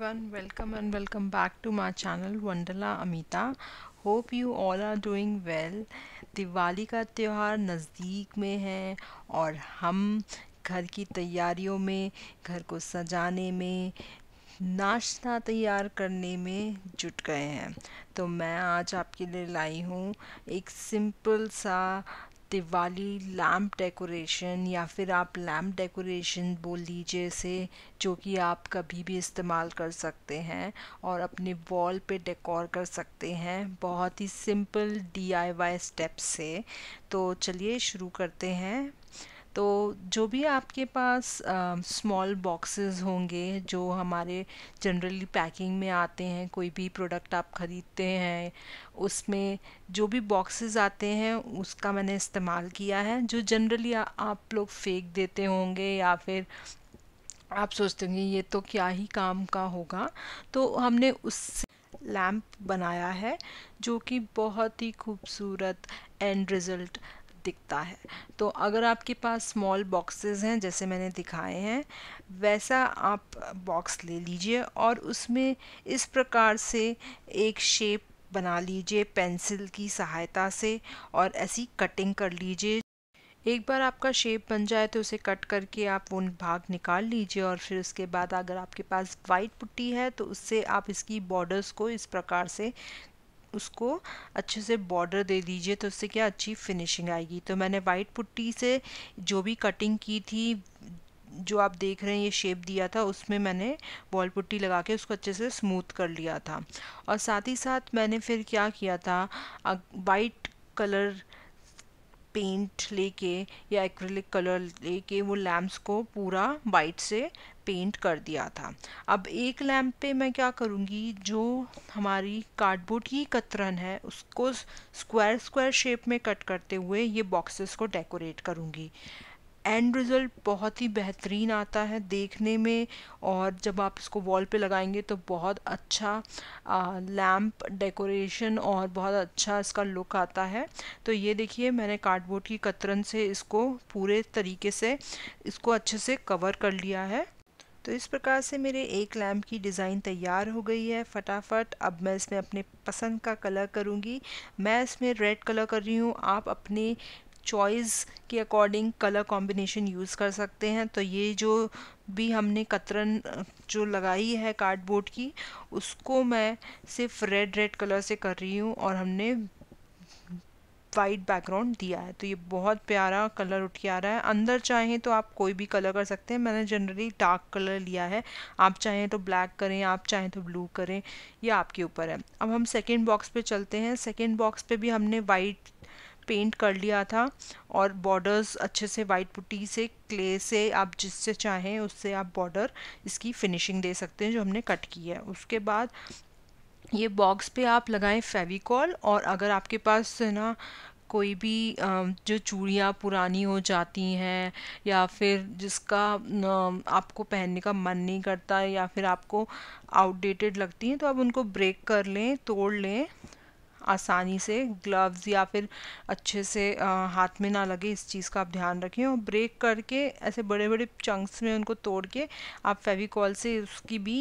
everyone welcome and welcome back to my channel wonderla amita hope you all are doing well Diwali का त्यौहार नज़दीक में है और हम घर की तैयारियों में घर को सजाने में नाश्ता तैयार करने में जुट गए हैं तो मैं आज आपके लिए लाई हूँ एक सिंपल सा दिवाली लैम्प डेकोरेशन या फिर आप लैम्प डेकोरेशन बोल लीजिए से जो कि आप कभी भी इस्तेमाल कर सकते हैं और अपने वॉल पे डेकोर कर सकते हैं बहुत ही सिंपल डीआईवाई स्टेप से तो चलिए शुरू करते हैं तो जो भी आपके पास स्मॉल बॉक्सेस होंगे जो हमारे जनरली पैकिंग में आते हैं कोई भी प्रोडक्ट आप ख़रीदते हैं उसमें जो भी बॉक्सेस आते हैं उसका मैंने इस्तेमाल किया है जो जनरली आप लोग फेंक देते होंगे या फिर आप सोचते होंगे ये तो क्या ही काम का होगा तो हमने उससे लैम्प बनाया है जो कि बहुत ही खूबसूरत एंड रिज़ल्ट दिखता है तो अगर आपके पास स्मॉल बॉक्सेस हैं जैसे मैंने दिखाए हैं वैसा आप बॉक्स ले लीजिए और उसमें इस प्रकार से एक शेप बना लीजिए पेंसिल की सहायता से और ऐसी कटिंग कर लीजिए एक बार आपका शेप बन जाए तो उसे कट करके आप वो भाग निकाल लीजिए और फिर उसके बाद अगर आपके पास वाइट पुट्टी है तो उससे आप इसकी बॉर्डर्स को इस प्रकार से उसको अच्छे से बॉर्डर दे दीजिए तो उससे क्या अच्छी फिनिशिंग आएगी तो मैंने वाइट पुट्टी से जो भी कटिंग की थी जो आप देख रहे हैं ये शेप दिया था उसमें मैंने बॉल पुट्टी लगा के उसको अच्छे से स्मूथ कर लिया था और साथ ही साथ मैंने फिर क्या किया था वाइट कलर पेंट लेके या एक्रिलिक कलर लेके वो लैम्प्स को पूरा वाइट से पेंट कर दिया था अब एक लैम्प पे मैं क्या करूँगी जो हमारी कार्डबोर्ड की कतरन है उसको स्क्वायर स्क्वायर शेप में कट करते हुए ये बॉक्सेस को डेकोरेट करूँगी एंड रिज़ल्ट बहुत ही बेहतरीन आता है देखने में और जब आप इसको वॉल पे लगाएंगे तो बहुत अच्छा लैम्प डेकोरेशन और बहुत अच्छा इसका लुक आता है तो ये देखिए मैंने कार्डबोर्ड की कतरन से इसको पूरे तरीके से इसको अच्छे से कवर कर लिया है तो इस प्रकार से मेरे एक लैम्प की डिज़ाइन तैयार हो गई है फटाफट अब मैं इसमें अपने पसंद का कलर करूँगी मैं इसमें रेड कलर कर रही हूँ आप अपने चॉइस के अकॉर्डिंग कलर कॉम्बिनेशन यूज़ कर सकते हैं तो ये जो भी हमने कतरन जो लगाई है कार्डबोर्ड की उसको मैं सिर्फ रेड रेड कलर से कर रही हूँ और हमने वाइट बैकग्राउंड दिया है तो ये बहुत प्यारा कलर उठ के आ रहा है अंदर चाहें तो आप कोई भी कलर कर सकते हैं मैंने जनरली डार्क कलर लिया है आप चाहें तो ब्लैक करें आप चाहें तो ब्लू करें ये आपके ऊपर है अब हम सेकेंड बॉक्स पे चलते हैं सेकेंड बॉक्स पे भी हमने वाइट पेंट कर लिया था और बॉर्डर्स अच्छे से वाइट पुट्टी से क्ले से आप जिससे चाहें उससे आप बॉर्डर इसकी फिनिशिंग दे सकते हैं जो हमने कट की है उसके बाद ये बॉक्स पे आप लगाएं फेविकॉल और अगर आपके पास ना कोई भी जो चूड़ियाँ पुरानी हो जाती हैं या फिर जिसका आपको पहनने का मन नहीं करता या फिर आपको आउटडेटेड लगती हैं तो आप उनको ब्रेक कर लें तोड़ लें आसानी से ग्लव्स या फिर अच्छे से हाथ में ना लगे इस चीज़ का आप ध्यान रखें और ब्रेक करके ऐसे बड़े बड़े चंक्स में उनको तोड़ के आप फेविकॉल से उसकी भी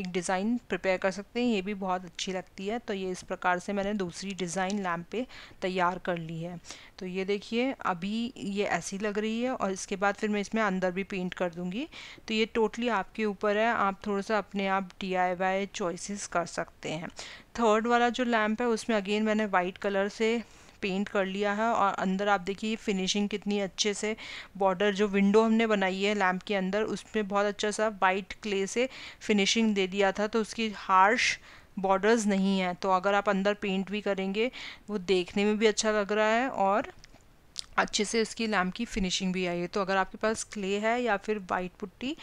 एक डिज़ाइन प्रिपेयर कर सकते हैं ये भी बहुत अच्छी लगती है तो ये इस प्रकार से मैंने दूसरी डिज़ाइन लैम्प पे तैयार कर ली है तो ये देखिए अभी ये ऐसी लग रही है और इसके बाद फिर मैं इसमें अंदर भी पेंट कर दूँगी तो ये टोटली आपके ऊपर है आप थोड़ा सा अपने आप डी आई वाई चॉइसेस कर सकते हैं थर्ड वाला जो लैम्प है उसमें अगेन मैंने वाइट कलर से पेंट कर लिया है और अंदर आप देखिए फिनिशिंग कितनी अच्छे से बॉर्डर जो विंडो हमने बनाई है लैम्प के अंदर उसमें बहुत अच्छा सा वाइट क्ले से फिनिशिंग दे दिया था तो उसकी हार्श बॉर्डर्स नहीं है तो अगर आप अंदर पेंट भी करेंगे वो देखने में भी अच्छा लग रहा है और अच्छे से इसकी लैम्प की फिनिशिंग भी आई है तो अगर आपके पास क्ले है या फिर वाइट पुट्टी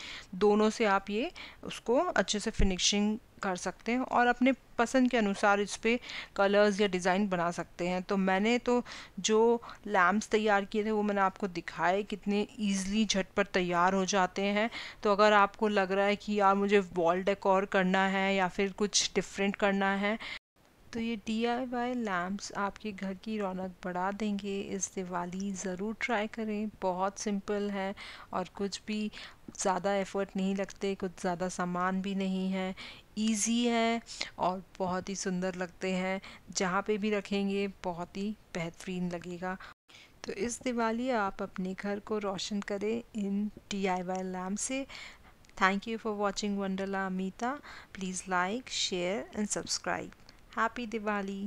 दोनों से आप ये उसको अच्छे से फिनिशिंग कर सकते हैं और अपने पसंद के अनुसार इस पर कलर्स या डिज़ाइन बना सकते हैं तो मैंने तो जो लैम्प्स तैयार किए थे वो मैंने आपको दिखाए कितने ईजिली झटपट तैयार हो जाते हैं तो अगर आपको लग रहा है कि यार मुझे वॉल डेकोर करना है या फिर कुछ डिफरेंट करना है तो ये डी आई वाई लैम्प्स आपके घर की रौनक बढ़ा देंगे इस दिवाली ज़रूर ट्राई करें बहुत सिंपल है और कुछ भी ज़्यादा एफर्ट नहीं लगते कुछ ज़्यादा सामान भी नहीं है इजी है और बहुत ही सुंदर लगते हैं जहाँ पे भी रखेंगे बहुत ही बेहतरीन लगेगा तो इस दिवाली आप अपने घर को रोशन करें इन डी आई वाई लैम्प से thank you for watching Wonderla Amita please like share and subscribe happy Diwali